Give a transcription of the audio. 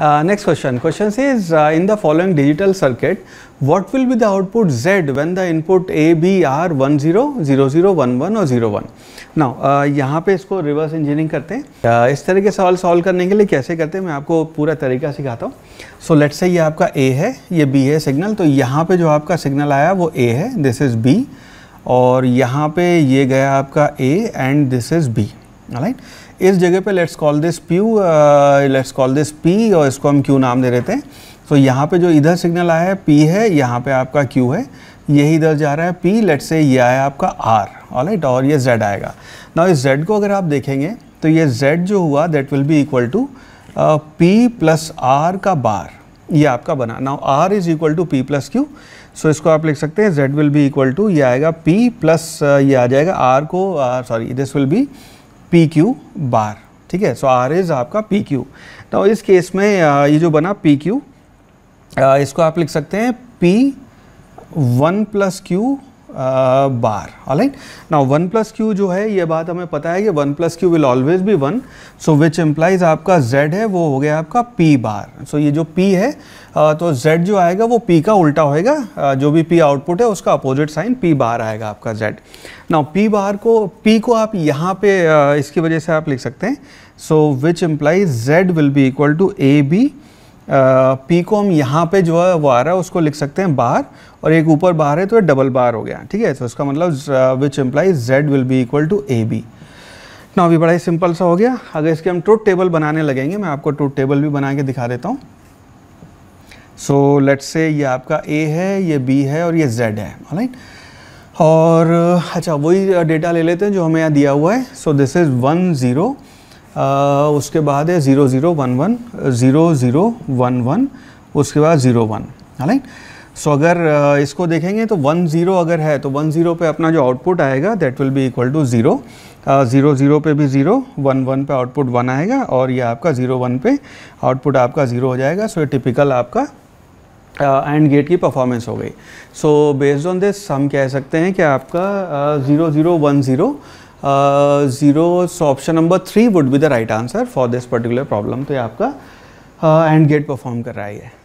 Question uh, next question. Question says, uh, in the following digital circuit, what will be the output Z when the input A, B zero 10, 00, 11 और 01? One ना यहाँ पे इसको reverse engineering करते हैं uh, इस तरह के सवाल सॉल्व करने के लिए कैसे करते हैं मैं आपको पूरा तरीका सिखाता हूँ सो लेट्स से ये आपका ए है ये बी है सिग्नल तो यहाँ पे जो आपका सिग्नल आया वो ए है दिस इज़ बी और यहाँ पे ये गया आपका A and this is B right इस जगह पे let's call this pew let's call this P और इसको हम क्यू नाम दे रहे हैं सो so, यहाँ पे जो इधर सिग्नल आया है पी है यहाँ पे आपका क्यू है यही इधर जा रहा है पी लेट्स से ये आया आपका आर राइट और ये जेड आएगा ना इस जेड को अगर आप देखेंगे तो ये जेड जो हुआ that will be equal to P plus R का बार ये आपका बना now R is equal to P plus Q so इसको आप लिख सकते हैं Z will be equal to ये आएगा पी प्लस uh, ये आ जाएगा आर को sorry this will be P Q bar ठीक है सो आर इज आपका पी क्यू तो इस केस में ये जो बना पी क्यू इसको आप लिख सकते हैं P one plus Q bar right ना वन प्लस क्यू जो है ये बात हमें पता है कि one plus Q will always be one so which implies आपका जेड है वो हो गया आपका पी बार सो so ये जो पी है तो जेड जो आएगा वो पी का उल्टा होएगा जो भी पी आउटपुट है उसका अपोजिट साइन पी बार आएगा आपका जेड ना पी बार को पी को आप यहाँ पे इसकी वजह से आप लिख सकते हैं so which implies Z will be equal to A B P को हम यहाँ पे जो है वो आ रहा है उसको लिख सकते हैं बाहर और एक ऊपर बाहर है तो डबल बार हो गया ठीक है तो इसका मतलब which implies Z will be equal to A B ना अभी बड़ा ही सिंपल सा हो गया अगर इसके हम ट्रूथ टेबल बनाने लगेंगे मैं आपको ट्रूथ टेबल भी बना के दिखा देता हूँ सो लेट्स से ये आपका ए है ये बी है और ये जेड है राइट और अच्छा वही डेटा ले लेते हैं जो हमें यहाँ दिया हुआ है so this is one zero उसके बाद है zero zero one one zero zero one one उसके बाद ज़ीरो वन राइट सो अगर इसको देखेंगे तो वन ज़ीरो अगर है तो वन ज़ीरो पे अपना जो आउटपुट आएगा that will be equal to zero zero zero पे भी ज़ीरो वन वन पे आउटपुट वन आएगा और ये आपका ज़ीरो वन पे आउटपुट आपका ज़ीरो हो जाएगा सो so, ये टिपिकल आपका एंड uh, गेट की परफॉर्मेंस हो गई सो बेस्ड ऑन दिस हम कह सकते हैं कि आपका zero zero one zero zero so option number three would be the right answer for this particular problem तो ये आपका एंड गेट परफॉर्म कर रहा है ये